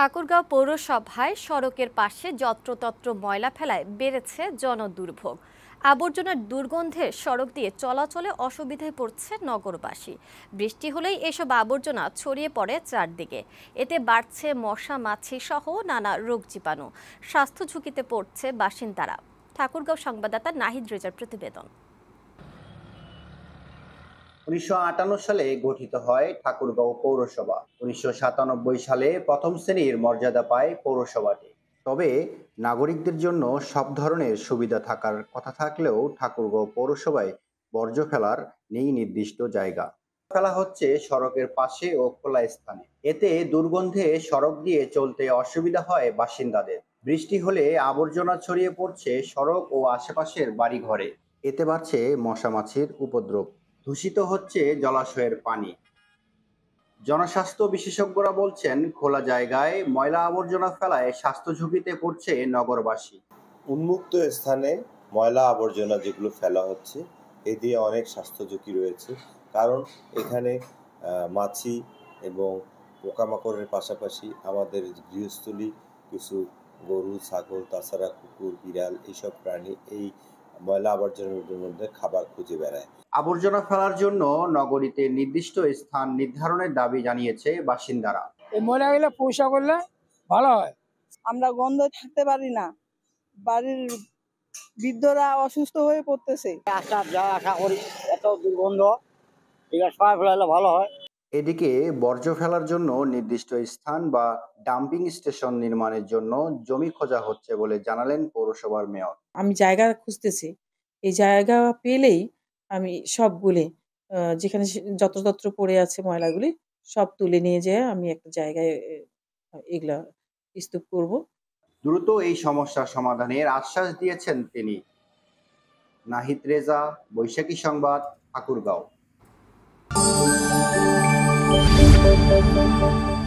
ঠাকুরগাঁও পৌরসভায় সড়কের পাশে যত্রতত্র ময়লা ফেলায় বেড়েছে জনদুর্ভোগ আবর্জনার দুর্গন্ধে সড়ক দিয়ে চলাচলে অসুবিধায় পড়ছে নগরবাসী বৃষ্টি হলেই এসব আবর্জনা ছড়িয়ে পড়ে চারদিকে এতে বাড়ছে মশা মাছি সহ নানা রোগ জীবাণু স্বাস্থ্য ঝুঁকিতে পড়ছে বাসিন্দারা ঠাকুরগাঁও সংবাদদাতা নাহিদ রেজার প্রতিবেদন উনিশশো সালে গঠিত হয় ঠাকুরগাঁও পৌরসভা উনিশশো সালে প্রথম শ্রেণীর মর্যাদা পায় পৌরসভাটি তবে নাগরিকদের জন্য সব ধরনের সুবিধা থাকার কথা থাকলেও ঠাকুরগাঁও পৌরসভায় বর্জ্য ফেলার নেই নির্দিষ্ট জায়গা ফেলা হচ্ছে সড়কের পাশে ও খোলা স্থানে এতে দুর্গন্ধে সড়ক দিয়ে চলতে অসুবিধা হয় বাসিন্দাদের বৃষ্টি হলে আবর্জনা ছড়িয়ে পড়ছে সড়ক ও আশেপাশের বাড়িঘরে এতে বাড়ছে মশামাছির উপদ্রব দূষিত হচ্ছে জলাশয়ের পানি জনস্বাস্থ্য বিশেষজ্ঞরা বলছেন খোলা জায়গায় ময়লা আবর্জনা ফেলায় স্বাস্থ্য ঝুঁকিতে পড়ছে নগরবাসী উন্মুক্ত স্থানে ময়লা আবর্জনা যেগুলো ফেলা হচ্ছে এ দিয়ে অনেক স্বাস্থ্য ঝুঁকি রয়েছে কারণ এখানে মাছি এবং পোকামাকড়ের পাশাপাশি আমাদের গৃহস্থলী কিছু গরু ছাগল তাছাড়া কুকুর বিড়াল এইসব প্রাণী এই ময়লা আবর্জনার মধ্যে খাবার খুঁজে বেড়ায় আবর্জনা ফেলার জন্য নগরীতে নির্দিষ্ট স্থান নির্ধারণের দাবি জানিয়েছে বাসিন্দারা এই ময়লাগুলো পরিষ্কার করলে ভালো হয় আমরা গন্ধ থাকতে পারি না বাড়ির বৃদ্ধরা অসুস্থ হয়ে পড়তেছে আসা যা আশা করি এত দুর্গন্ধ এটা সবাই ফেলালে ভালো হয় এদিকে বর্জ্য ফেলার জন্য নির্দিষ্ট স্থান বা ডাম্পিং স্টেশন নির্মাণের জন্য জমি খোঁজা হচ্ছে বলে জানালেন পৌরসভার মেয়র আমি জায়গা খুঁজতেছি এই জায়গা পেলেই আমি সবগুলি যেখানে যত্রতত্র পড়ে আছে ময়লাগুলি সব তুলে নিয়ে যেয়ে আমি একটা জায়গায় এগুলা স্তূপ করব দ্রুত এই সমস্যা সমাধানের আশ্বাস দিয়েছেন তিনি নাহিদ রেজা বৈশাখী সংবাদ ঠাকুরগাঁও Música